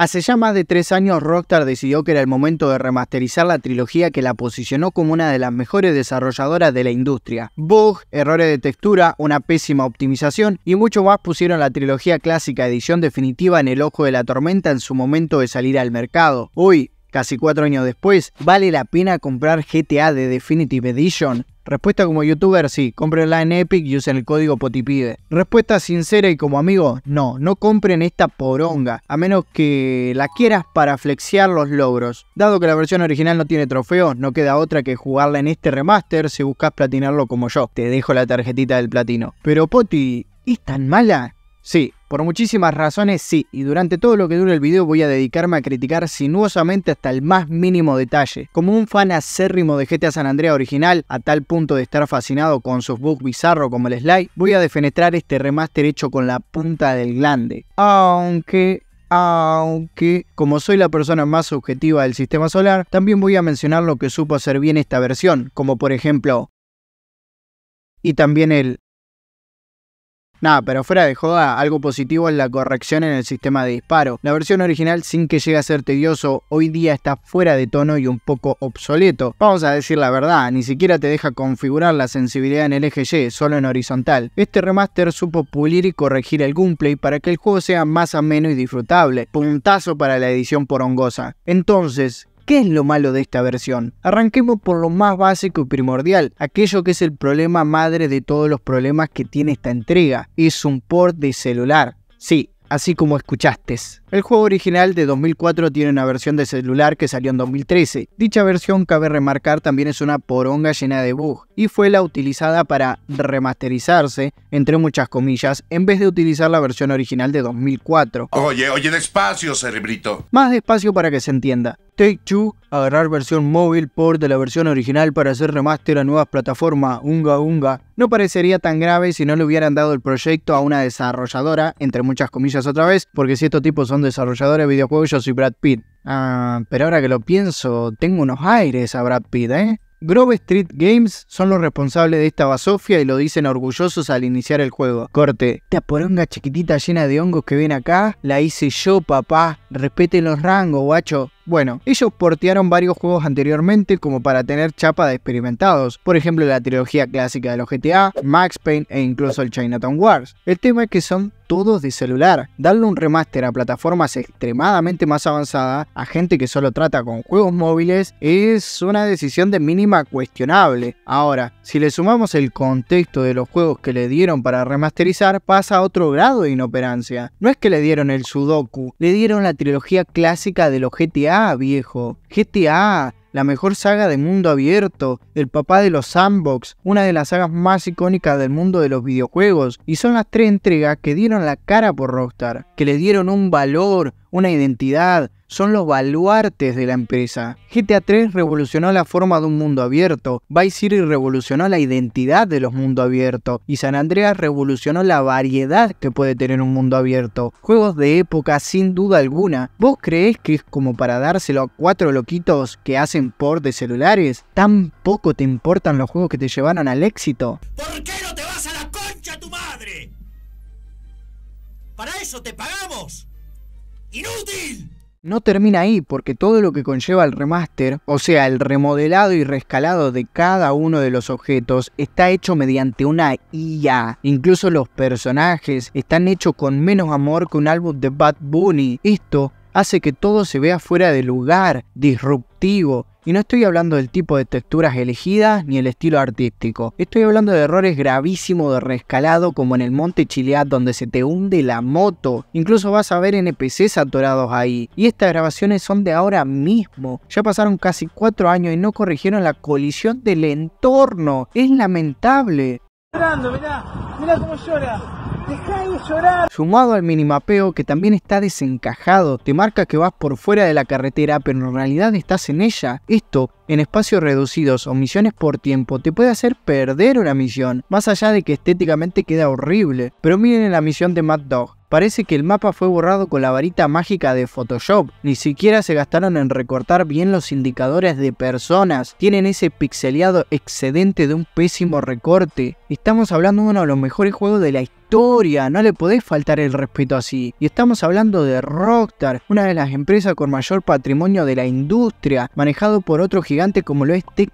Hace ya más de tres años, Rockstar decidió que era el momento de remasterizar la trilogía que la posicionó como una de las mejores desarrolladoras de la industria. Bug, errores de textura, una pésima optimización y mucho más pusieron la trilogía clásica edición definitiva en el ojo de la tormenta en su momento de salir al mercado. Hoy, Casi cuatro años después, ¿vale la pena comprar GTA de Definitive Edition? Respuesta como youtuber, sí, cómprenla en Epic y usen el código Potipide. Respuesta sincera y como amigo, no, no compren esta poronga, a menos que la quieras para flexear los logros. Dado que la versión original no tiene trofeos, no queda otra que jugarla en este remaster si buscas platinarlo como yo. Te dejo la tarjetita del platino. Pero Poti, ¿es tan mala? Sí, por muchísimas razones sí, y durante todo lo que dure el video voy a dedicarme a criticar sinuosamente hasta el más mínimo detalle. Como un fan acérrimo de GTA San Andrea original, a tal punto de estar fascinado con sus bugs bizarros como el slide, voy a defenestrar este remaster hecho con la punta del glande. Aunque aunque como soy la persona más subjetiva del sistema solar, también voy a mencionar lo que supo hacer bien esta versión, como por ejemplo... Y también el... Nada, pero fuera de joda, algo positivo es la corrección en el sistema de disparo. La versión original, sin que llegue a ser tedioso, hoy día está fuera de tono y un poco obsoleto. Vamos a decir la verdad, ni siquiera te deja configurar la sensibilidad en el eje Y, solo en horizontal. Este remaster supo pulir y corregir el gameplay para que el juego sea más ameno y disfrutable. Puntazo para la edición por porongosa. Entonces, ¿Qué es lo malo de esta versión? Arranquemos por lo más básico y primordial, aquello que es el problema madre de todos los problemas que tiene esta entrega. Es un port de celular. Sí, así como escuchaste. El juego original de 2004 tiene una versión de celular que salió en 2013. Dicha versión, cabe remarcar, también es una poronga llena de bugs y fue la utilizada para remasterizarse, entre muchas comillas, en vez de utilizar la versión original de 2004. Oye, oye, despacio, cerebrito. Más despacio para que se entienda. Take Two, agarrar versión móvil por de la versión original para hacer remaster a nuevas plataformas, unga unga, no parecería tan grave si no le hubieran dado el proyecto a una desarrolladora, entre muchas comillas otra vez, porque si estos tipos son desarrollador de videojuegos, yo soy Brad Pitt. Ah, pero ahora que lo pienso, tengo unos aires a Brad Pitt, ¿eh? Grove Street Games son los responsables de esta basofia y lo dicen orgullosos al iniciar el juego. Corte, esta poronga chiquitita llena de hongos que viene acá, la hice yo, papá. Respeten los rangos, guacho. Bueno, ellos portearon varios juegos anteriormente como para tener chapa de experimentados, por ejemplo la trilogía clásica de los GTA, Max Payne e incluso el Chinatown Wars. El tema es que son todos de celular. Darle un remaster a plataformas extremadamente más avanzadas, a gente que solo trata con juegos móviles, es una decisión de mínima cuestionable. Ahora, si le sumamos el contexto de los juegos que le dieron para remasterizar, pasa a otro grado de inoperancia. No es que le dieron el Sudoku, le dieron la trilogía clásica de los GTA viejo. GTA, la mejor saga de mundo abierto, el papá de los sandbox, una de las sagas más icónicas del mundo de los videojuegos, y son las tres entregas que dieron la cara por Rockstar, que le dieron un valor, una identidad, son los baluartes de la empresa. GTA 3 revolucionó la forma de un mundo abierto, Vice City revolucionó la identidad de los mundos abiertos y San Andreas revolucionó la variedad que puede tener un mundo abierto. Juegos de época sin duda alguna. ¿Vos creés que es como para dárselo a cuatro loquitos que hacen por de celulares? ¿Tampoco te importan los juegos que te llevaron al éxito? ¿Por qué no te vas a la concha tu madre? Para eso te pagamos. ¡Inútil! no termina ahí, porque todo lo que conlleva el remaster, o sea, el remodelado y rescalado de cada uno de los objetos, está hecho mediante una IA. Incluso los personajes están hechos con menos amor que un álbum de Bad Bunny. Esto hace que todo se vea fuera de lugar, disruptivo y no estoy hablando del tipo de texturas elegidas ni el estilo artístico. Estoy hablando de errores gravísimos de rescalado como en el monte Chileat donde se te hunde la moto. Incluso vas a ver NPCs atorados ahí. Y estas grabaciones son de ahora mismo. Ya pasaron casi 4 años y no corrigieron la colisión del entorno. Es lamentable. Llorando, mirá, mirá cómo llora. Sumado al minimapeo que también está desencajado, te marca que vas por fuera de la carretera pero en realidad estás en ella. Esto, en espacios reducidos o misiones por tiempo, te puede hacer perder una misión, más allá de que estéticamente queda horrible. Pero miren la misión de Mad Dog, Parece que el mapa fue borrado con la varita mágica de Photoshop. Ni siquiera se gastaron en recortar bien los indicadores de personas. Tienen ese pixeleado excedente de un pésimo recorte. Estamos hablando de uno de los mejores juegos de la historia no le podés faltar el respeto así. Y estamos hablando de Rockstar, una de las empresas con mayor patrimonio de la industria, manejado por otro gigante como lo es Tech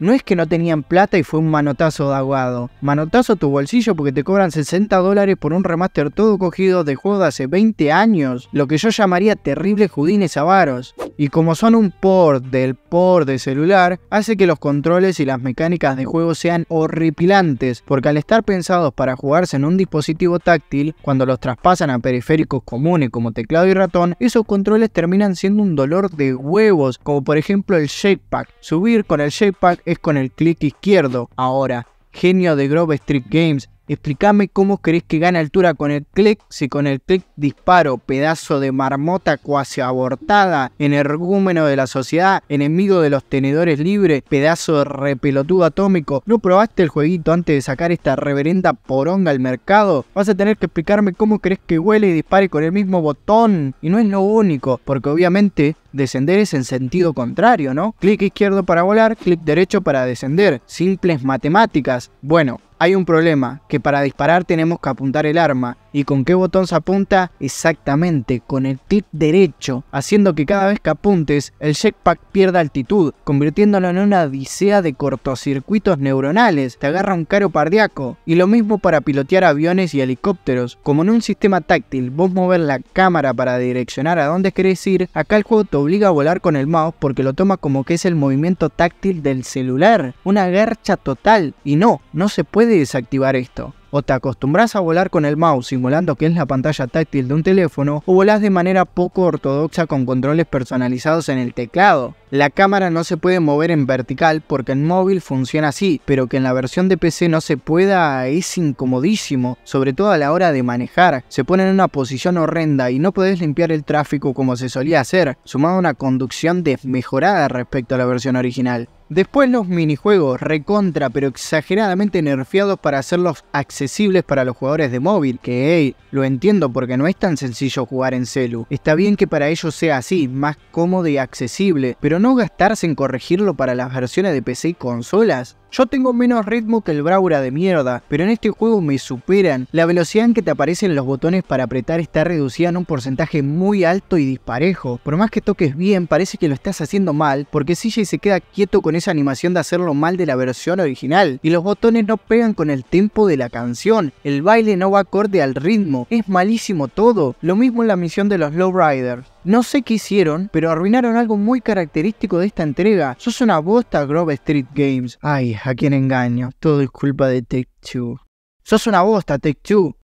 no es que no tenían plata y fue un manotazo de aguado. Manotazo tu bolsillo porque te cobran 60 dólares por un remaster todo cogido de juegos de hace 20 años, lo que yo llamaría Terrible judines avaros. Y como son un port del port de celular, hace que los controles y las mecánicas de juego sean horripilantes, porque al estar pensados para jugarse en un dispositivo táctil, cuando los traspasan a periféricos comunes como teclado y ratón, esos controles terminan siendo un dolor de huevos, como por ejemplo el shakepack. Subir con el pack es con el clic izquierdo. Ahora, genio de Grove Street Games, Explícame cómo crees que gana altura con el clic, si con el clic disparo, pedazo de marmota cuasi abortada, energúmeno de la sociedad, enemigo de los tenedores libres, pedazo de repelotudo atómico. ¿No probaste el jueguito antes de sacar esta reverenda poronga al mercado? Vas a tener que explicarme cómo crees que huele y dispare con el mismo botón. Y no es lo único, porque obviamente descender es en sentido contrario, ¿no? Clic izquierdo para volar, clic derecho para descender. Simples matemáticas. Bueno, hay un problema, que para disparar tenemos que apuntar el arma. ¿Y con qué botón se apunta? Exactamente, con el tip derecho, haciendo que cada vez que apuntes, el jetpack pierda altitud, convirtiéndolo en una odisea de cortocircuitos neuronales, te agarra un caro cardíaco. Y lo mismo para pilotear aviones y helicópteros. Como en un sistema táctil, vos mover la cámara para direccionar a dónde querés ir, acá el juego te obliga a volar con el mouse porque lo toma como que es el movimiento táctil del celular. Una garcha total. Y no, no se puede desactivar esto. O te acostumbras a volar con el mouse simulando que es la pantalla táctil de un teléfono, o volás de manera poco ortodoxa con controles personalizados en el teclado. La cámara no se puede mover en vertical porque en móvil funciona así, pero que en la versión de PC no se pueda es incomodísimo, sobre todo a la hora de manejar. Se pone en una posición horrenda y no podés limpiar el tráfico como se solía hacer, sumado a una conducción desmejorada respecto a la versión original. Después los minijuegos, recontra pero exageradamente nerfeados para hacerlos accesibles para los jugadores de móvil, que hey, lo entiendo porque no es tan sencillo jugar en celu. Está bien que para ellos sea así, más cómodo y accesible, pero no gastarse en corregirlo para las versiones de PC y consolas, yo tengo menos ritmo que el Braura de mierda, pero en este juego me superan. La velocidad en que te aparecen los botones para apretar está reducida en un porcentaje muy alto y disparejo. Por más que toques bien, parece que lo estás haciendo mal, porque CJ se queda quieto con esa animación de hacerlo mal de la versión original, y los botones no pegan con el tempo de la canción, el baile no va acorde al ritmo, es malísimo todo. Lo mismo en la misión de los Lowriders. No sé qué hicieron, pero arruinaron algo muy característico de esta entrega. Sos una bosta, Grove Street Games. Ay, a quien engaño. Todo es culpa de Take Two. Sos una bosta, Take Two.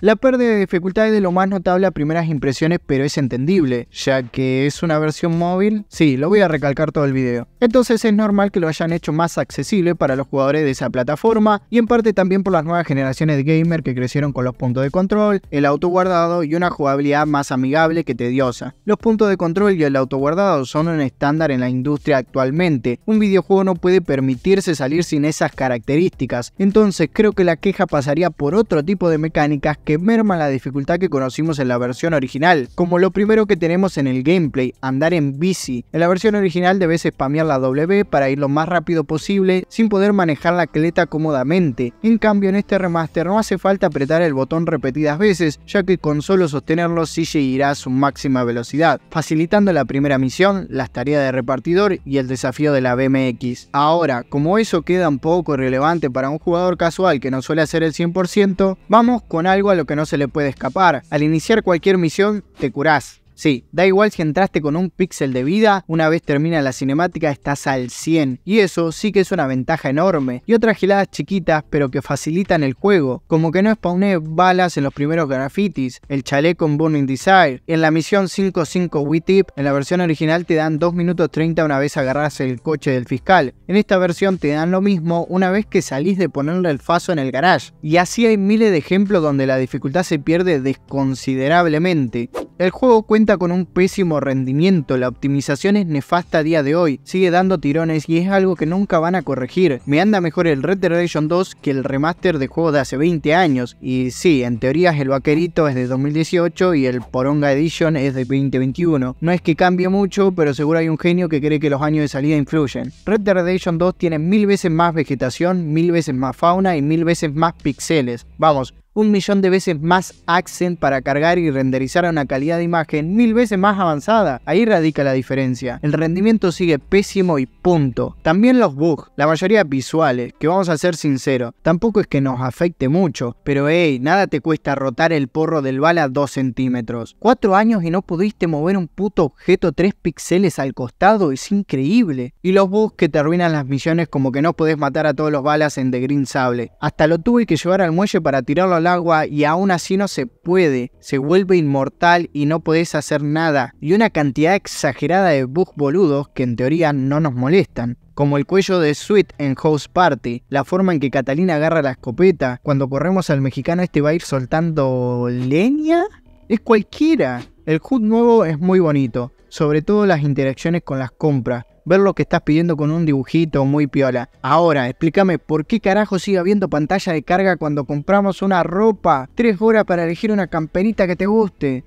La pérdida de dificultad es de lo más notable a primeras impresiones, pero es entendible, ya que es una versión móvil. Sí, lo voy a recalcar todo el video. Entonces es normal que lo hayan hecho más accesible para los jugadores de esa plataforma y en parte también por las nuevas generaciones de gamer que crecieron con los puntos de control, el autoguardado y una jugabilidad más amigable que tediosa. Los puntos de control y el autoguardado son un estándar en la industria actualmente. Un videojuego no puede permitirse salir sin esas características, entonces creo que la queja pasaría por otro tipo de mecánicas que merma la dificultad que conocimos en la versión original, como lo primero que tenemos en el gameplay, andar en bici. En la versión original debes spamear la W para ir lo más rápido posible sin poder manejar la cleta cómodamente. En cambio en este remaster no hace falta apretar el botón repetidas veces, ya que con solo sostenerlo sí irá a su máxima velocidad, facilitando la primera misión, las tareas de repartidor y el desafío de la BMX. Ahora, como eso queda un poco relevante para un jugador casual que no suele hacer el 100%, vamos con algo lo que no se le puede escapar. Al iniciar cualquier misión, te curás, Sí, da igual si entraste con un píxel de vida, una vez termina la cinemática estás al 100, y eso sí que es una ventaja enorme, y otras geladas chiquitas pero que facilitan el juego, como que no spawné balas en los primeros grafitis, el chaleco con Burning Desire, en la misión 55 Tip, en la versión original te dan 2 minutos 30 una vez agarras el coche del fiscal, en esta versión te dan lo mismo una vez que salís de ponerle el faso en el garage, y así hay miles de ejemplos donde la dificultad se pierde desconsiderablemente. El juego cuenta con un pésimo rendimiento, la optimización es nefasta a día de hoy, sigue dando tirones y es algo que nunca van a corregir. Me anda mejor el Red Dead Redemption 2 que el remaster de juego de hace 20 años, y sí, en teoría el vaquerito es de 2018 y el Poronga Edition es de 2021. No es que cambie mucho, pero seguro hay un genio que cree que los años de salida influyen. Red Dead Redemption 2 tiene mil veces más vegetación, mil veces más fauna y mil veces más pixeles. Vamos, un millón de veces más accent para cargar y renderizar a una calidad de imagen mil veces más avanzada. Ahí radica la diferencia. El rendimiento sigue pésimo y punto. También los bugs, la mayoría visuales, que vamos a ser sinceros, tampoco es que nos afecte mucho, pero hey, nada te cuesta rotar el porro del bala 2 centímetros. Cuatro años y no pudiste mover un puto objeto 3 píxeles al costado, es increíble. Y los bugs que te arruinan las misiones como que no podés matar a todos los balas en The Green Sable. Hasta lo tuve que llevar al muelle para tirarlo al agua y aún así no se puede, se vuelve inmortal y no podés hacer nada, y una cantidad exagerada de bugs boludos que en teoría no nos molestan. Como el cuello de Sweet en House Party, la forma en que Catalina agarra la escopeta, cuando corremos al mexicano este va a ir soltando leña. Es cualquiera. El HUD nuevo es muy bonito, sobre todo las interacciones con las compras, ver lo que estás pidiendo con un dibujito muy piola. Ahora, explícame por qué carajo sigue habiendo pantalla de carga cuando compramos una ropa, tres horas para elegir una camperita que te guste.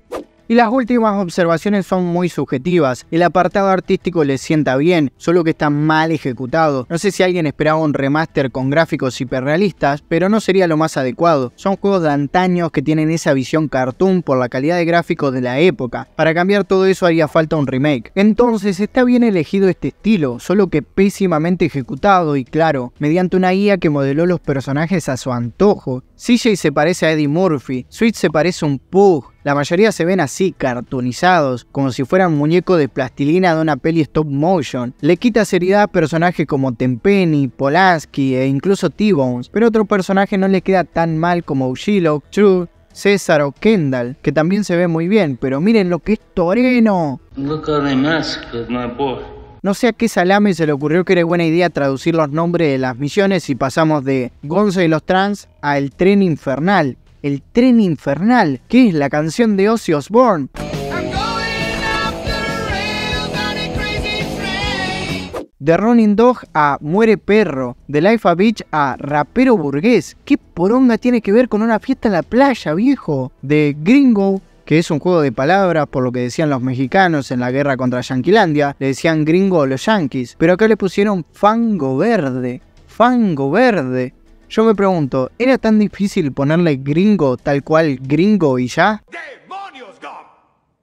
Y las últimas observaciones son muy subjetivas. El apartado artístico le sienta bien, solo que está mal ejecutado. No sé si alguien esperaba un remaster con gráficos hiperrealistas, pero no sería lo más adecuado. Son juegos de antaños que tienen esa visión cartoon por la calidad de gráficos de la época. Para cambiar todo eso haría falta un remake. Entonces está bien elegido este estilo, solo que pésimamente ejecutado y claro, mediante una guía que modeló los personajes a su antojo CJ se parece a Eddie Murphy, Sweet se parece a un Pug, la mayoría se ven así, cartonizados, como si fueran muñecos de plastilina de una peli stop motion. Le quita seriedad a personajes como Tempeni, polaski e incluso T-Bones, pero otro personaje no le queda tan mal como Ushilo, True, César o Kendall, que también se ve muy bien, pero miren lo que es Toreno. Look no sé a qué salame se le ocurrió que era buena idea traducir los nombres de las misiones y pasamos de Gonza y los Trans a El Tren Infernal. El Tren Infernal, que es la canción de Ozzy Osbourne. De Running Dog a Muere Perro, de Life a Beach a Rapero Burgués. ¿Qué poronga tiene que ver con una fiesta en la playa, viejo? De Gringo que es un juego de palabras por lo que decían los mexicanos en la guerra contra Yanquilandia, le decían gringo a los yanquis, pero acá le pusieron fango verde, fango verde. Yo me pregunto, ¿era tan difícil ponerle gringo tal cual gringo y ya?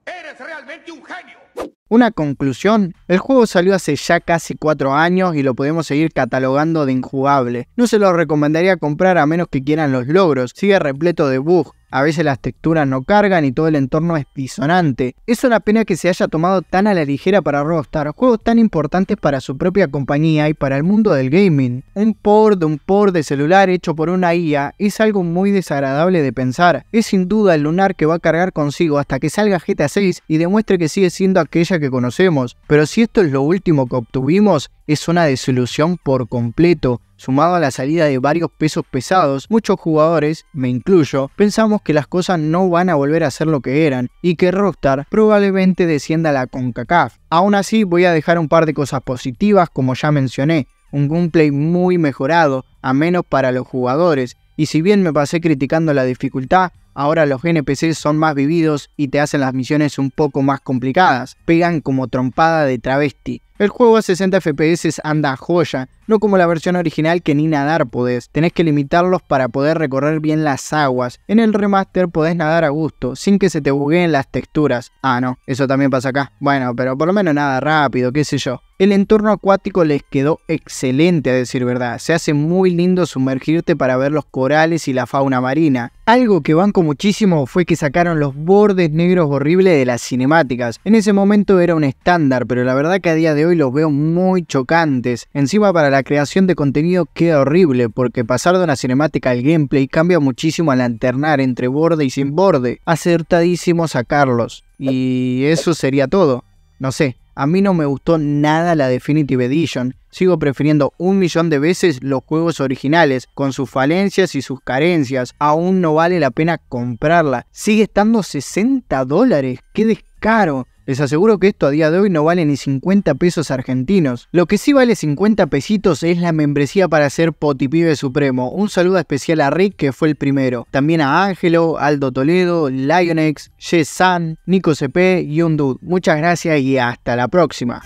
¡Eres realmente un genio! Una conclusión, el juego salió hace ya casi 4 años y lo podemos seguir catalogando de injugable. No se lo recomendaría comprar a menos que quieran los logros, sigue repleto de bugs, a veces las texturas no cargan y todo el entorno es disonante. Es una pena que se haya tomado tan a la ligera para Rockstar, juegos tan importantes para su propia compañía y para el mundo del gaming. Un port de un port de celular hecho por una IA es algo muy desagradable de pensar. Es sin duda el lunar que va a cargar consigo hasta que salga GTA 6 y demuestre que sigue siendo aquella que conocemos. Pero si esto es lo último que obtuvimos, es una desilusión por completo. Sumado a la salida de varios pesos pesados, muchos jugadores, me incluyo, pensamos que las cosas no van a volver a ser lo que eran y que Rockstar probablemente descienda a la CONCACAF. Aún así, voy a dejar un par de cosas positivas, como ya mencioné, un gameplay muy mejorado, a menos para los jugadores, y si bien me pasé criticando la dificultad, ahora los NPCs son más vividos y te hacen las misiones un poco más complicadas, pegan como trompada de travesti. El juego a 60 FPS anda joya, no como la versión original que ni nadar podés, tenés que limitarlos para poder recorrer bien las aguas. En el remaster podés nadar a gusto, sin que se te bugueen las texturas. Ah, no, eso también pasa acá. Bueno, pero por lo menos nada rápido, qué sé yo. El entorno acuático les quedó excelente a decir verdad, se hace muy lindo sumergirte para ver los corales y la fauna marina. Algo que banco muchísimo fue que sacaron los bordes negros horribles de las cinemáticas. En ese momento era un estándar, pero la verdad que a día de hoy los veo muy chocantes. Encima para la creación de contenido queda horrible porque pasar de una cinemática al gameplay cambia muchísimo al alternar entre borde y sin borde. Acertadísimo sacarlos. Y eso sería todo. No sé, a mí no me gustó nada la Definitive Edition. Sigo prefiriendo un millón de veces los juegos originales, con sus falencias y sus carencias. Aún no vale la pena comprarla. Sigue estando 60 dólares. ¡Qué descaro! Les aseguro que esto a día de hoy no vale ni 50 pesos argentinos. Lo que sí vale 50 pesitos es la membresía para ser Potipibe Supremo. Un saludo especial a Rick, que fue el primero. También a Ángelo, Aldo Toledo, Lionex, San, Nico CP y un dude. Muchas gracias y hasta la próxima.